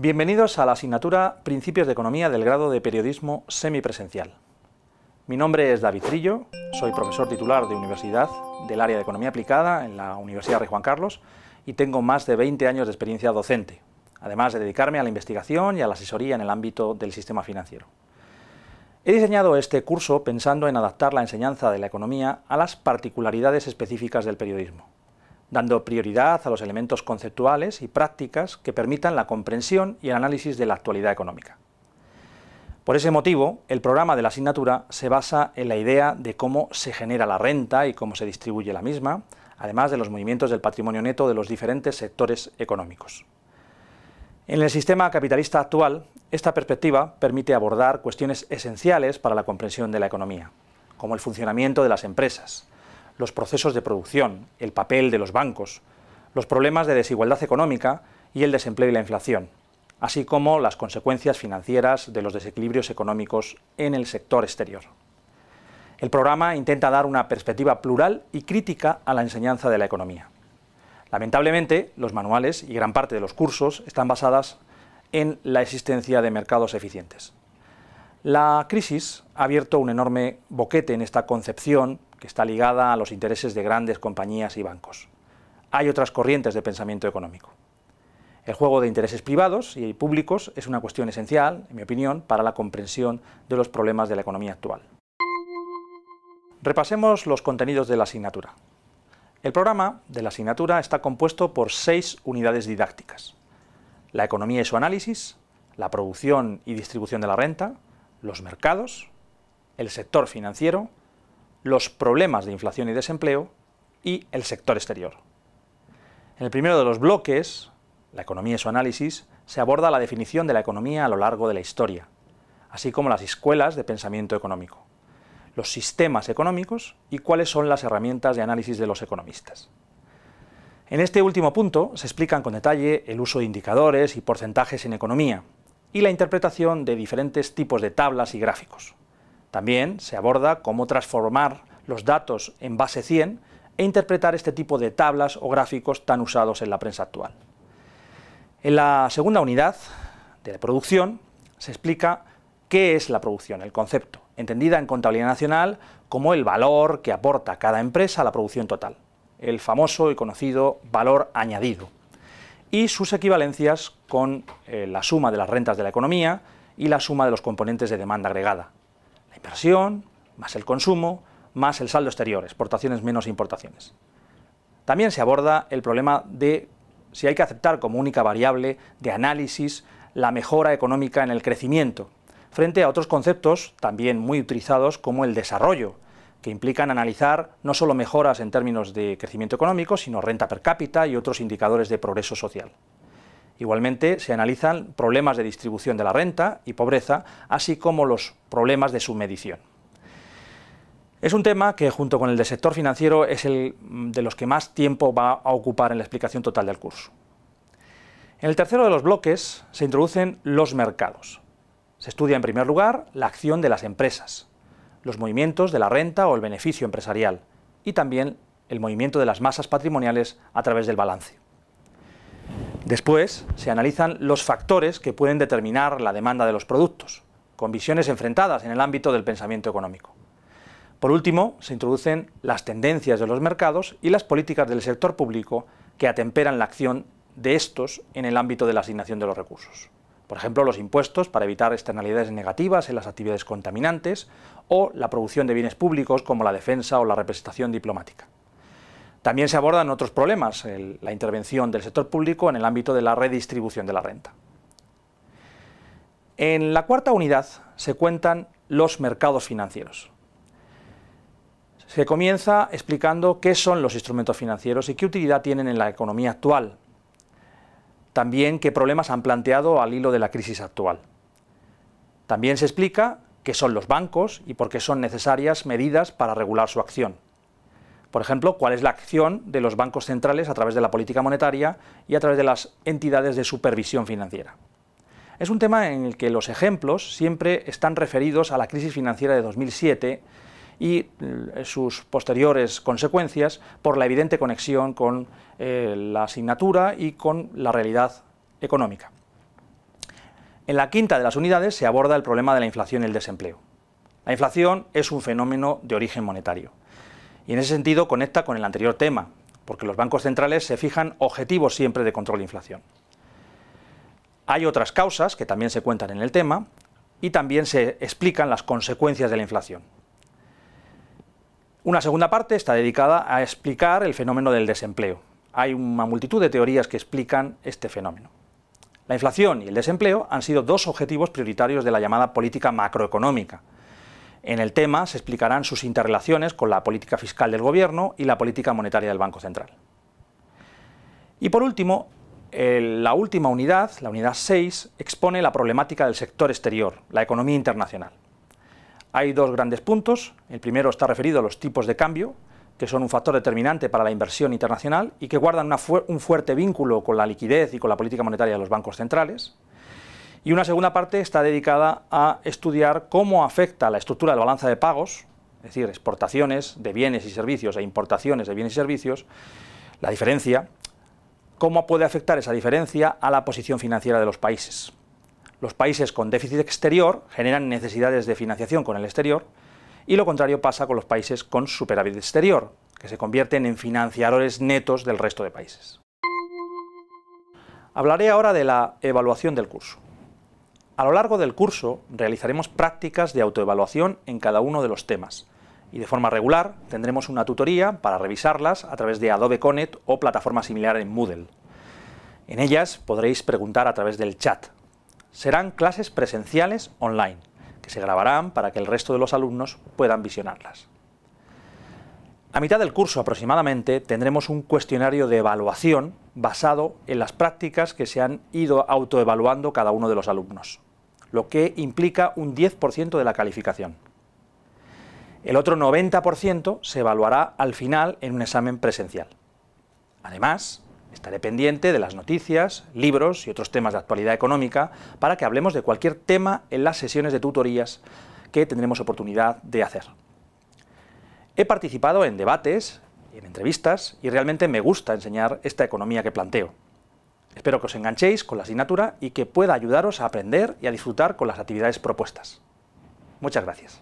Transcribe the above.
Bienvenidos a la asignatura Principios de Economía del grado de Periodismo Semipresencial. Mi nombre es David Trillo, soy profesor titular de Universidad del área de Economía Aplicada en la Universidad de Juan Carlos y tengo más de 20 años de experiencia docente, además de dedicarme a la investigación y a la asesoría en el ámbito del sistema financiero. He diseñado este curso pensando en adaptar la enseñanza de la economía a las particularidades específicas del periodismo dando prioridad a los elementos conceptuales y prácticas que permitan la comprensión y el análisis de la actualidad económica. Por ese motivo, el programa de la asignatura se basa en la idea de cómo se genera la renta y cómo se distribuye la misma, además de los movimientos del patrimonio neto de los diferentes sectores económicos. En el sistema capitalista actual, esta perspectiva permite abordar cuestiones esenciales para la comprensión de la economía, como el funcionamiento de las empresas, los procesos de producción, el papel de los bancos, los problemas de desigualdad económica y el desempleo y la inflación, así como las consecuencias financieras de los desequilibrios económicos en el sector exterior. El programa intenta dar una perspectiva plural y crítica a la enseñanza de la economía. Lamentablemente, los manuales y gran parte de los cursos están basadas en la existencia de mercados eficientes. La crisis ha abierto un enorme boquete en esta concepción que está ligada a los intereses de grandes compañías y bancos. Hay otras corrientes de pensamiento económico. El juego de intereses privados y públicos es una cuestión esencial, en mi opinión, para la comprensión de los problemas de la economía actual. Repasemos los contenidos de la asignatura. El programa de la asignatura está compuesto por seis unidades didácticas. La economía y su análisis, la producción y distribución de la renta, los mercados, el sector financiero, los problemas de inflación y desempleo y el sector exterior. En el primero de los bloques, la economía y su análisis, se aborda la definición de la economía a lo largo de la historia, así como las escuelas de pensamiento económico, los sistemas económicos y cuáles son las herramientas de análisis de los economistas. En este último punto se explican con detalle el uso de indicadores y porcentajes en economía y la interpretación de diferentes tipos de tablas y gráficos. También se aborda cómo transformar los datos en base 100 e interpretar este tipo de tablas o gráficos tan usados en la prensa actual. En la segunda unidad de producción se explica qué es la producción, el concepto, entendida en contabilidad nacional como el valor que aporta cada empresa a la producción total, el famoso y conocido valor añadido, y sus equivalencias con eh, la suma de las rentas de la economía y la suma de los componentes de demanda agregada, inversión, más el consumo, más el saldo exterior, exportaciones menos importaciones. También se aborda el problema de si hay que aceptar como única variable de análisis la mejora económica en el crecimiento, frente a otros conceptos también muy utilizados como el desarrollo, que implican analizar no solo mejoras en términos de crecimiento económico, sino renta per cápita y otros indicadores de progreso social. Igualmente, se analizan problemas de distribución de la renta y pobreza, así como los problemas de su medición. Es un tema que, junto con el del sector financiero, es el mm, de los que más tiempo va a ocupar en la explicación total del curso. En el tercero de los bloques se introducen los mercados. Se estudia, en primer lugar, la acción de las empresas, los movimientos de la renta o el beneficio empresarial, y también el movimiento de las masas patrimoniales a través del balance. Después se analizan los factores que pueden determinar la demanda de los productos, con visiones enfrentadas en el ámbito del pensamiento económico. Por último, se introducen las tendencias de los mercados y las políticas del sector público que atemperan la acción de estos en el ámbito de la asignación de los recursos. Por ejemplo, los impuestos para evitar externalidades negativas en las actividades contaminantes o la producción de bienes públicos como la defensa o la representación diplomática. También se abordan otros problemas, la intervención del sector público en el ámbito de la redistribución de la renta. En la cuarta unidad se cuentan los mercados financieros. Se comienza explicando qué son los instrumentos financieros y qué utilidad tienen en la economía actual. También qué problemas han planteado al hilo de la crisis actual. También se explica qué son los bancos y por qué son necesarias medidas para regular su acción. Por ejemplo, cuál es la acción de los bancos centrales a través de la política monetaria y a través de las entidades de supervisión financiera. Es un tema en el que los ejemplos siempre están referidos a la crisis financiera de 2007 y eh, sus posteriores consecuencias por la evidente conexión con eh, la asignatura y con la realidad económica. En la quinta de las unidades se aborda el problema de la inflación y el desempleo. La inflación es un fenómeno de origen monetario y en ese sentido conecta con el anterior tema, porque los bancos centrales se fijan objetivos siempre de control de inflación. Hay otras causas que también se cuentan en el tema y también se explican las consecuencias de la inflación. Una segunda parte está dedicada a explicar el fenómeno del desempleo. Hay una multitud de teorías que explican este fenómeno. La inflación y el desempleo han sido dos objetivos prioritarios de la llamada política macroeconómica, en el tema se explicarán sus interrelaciones con la política fiscal del Gobierno y la política monetaria del Banco Central. Y por último, la última unidad, la unidad 6, expone la problemática del sector exterior, la economía internacional. Hay dos grandes puntos. El primero está referido a los tipos de cambio, que son un factor determinante para la inversión internacional y que guardan un fuerte vínculo con la liquidez y con la política monetaria de los bancos centrales y una segunda parte está dedicada a estudiar cómo afecta la estructura la balanza de pagos, es decir, exportaciones de bienes y servicios e importaciones de bienes y servicios, la diferencia, cómo puede afectar esa diferencia a la posición financiera de los países. Los países con déficit exterior generan necesidades de financiación con el exterior y lo contrario pasa con los países con superávit exterior, que se convierten en financiadores netos del resto de países. Hablaré ahora de la evaluación del curso. A lo largo del curso realizaremos prácticas de autoevaluación en cada uno de los temas y de forma regular tendremos una tutoría para revisarlas a través de Adobe Connect o plataforma similar en Moodle. En ellas podréis preguntar a través del chat. Serán clases presenciales online, que se grabarán para que el resto de los alumnos puedan visionarlas. A mitad del curso aproximadamente tendremos un cuestionario de evaluación basado en las prácticas que se han ido autoevaluando cada uno de los alumnos lo que implica un 10% de la calificación. El otro 90% se evaluará al final en un examen presencial. Además, estaré pendiente de las noticias, libros y otros temas de actualidad económica para que hablemos de cualquier tema en las sesiones de tutorías que tendremos oportunidad de hacer. He participado en debates y en entrevistas y realmente me gusta enseñar esta economía que planteo. Espero que os enganchéis con la asignatura y que pueda ayudaros a aprender y a disfrutar con las actividades propuestas. Muchas gracias.